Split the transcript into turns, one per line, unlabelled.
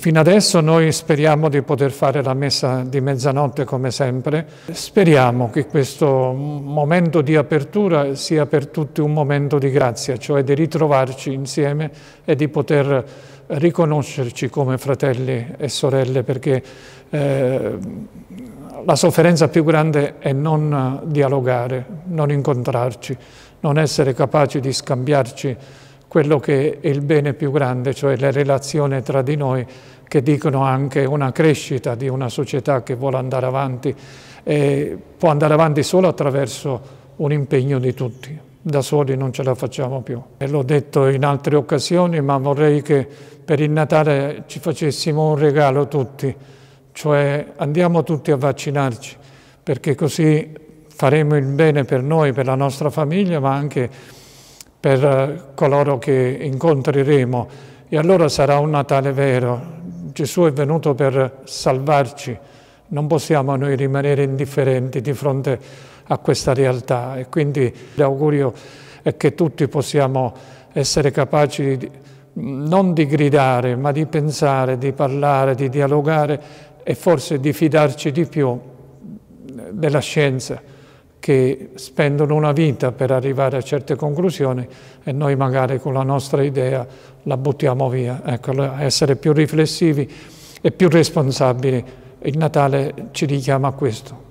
Fino adesso noi speriamo di poter fare la messa di mezzanotte come sempre. Speriamo che questo momento di apertura sia per tutti un momento di grazia, cioè di ritrovarci insieme e di poter riconoscerci come fratelli e sorelle, perché eh, la sofferenza più grande è non dialogare, non incontrarci, non essere capaci di scambiarci quello che è il bene più grande, cioè le relazioni tra di noi che dicono anche una crescita di una società che vuole andare avanti e può andare avanti solo attraverso un impegno di tutti. Da soli non ce la facciamo più. l'ho detto in altre occasioni, ma vorrei che per il Natale ci facessimo un regalo tutti, cioè andiamo tutti a vaccinarci, perché così faremo il bene per noi, per la nostra famiglia, ma anche per eh, coloro che incontreremo. E allora sarà un Natale vero. Gesù è venuto per salvarci. Non possiamo noi rimanere indifferenti di fronte a questa realtà. E quindi l'augurio è che tutti possiamo essere capaci di, non di gridare, ma di pensare, di parlare, di dialogare e forse di fidarci di più della scienza che spendono una vita per arrivare a certe conclusioni e noi magari con la nostra idea la buttiamo via. Ecco, essere più riflessivi e più responsabili. Il Natale ci richiama a questo.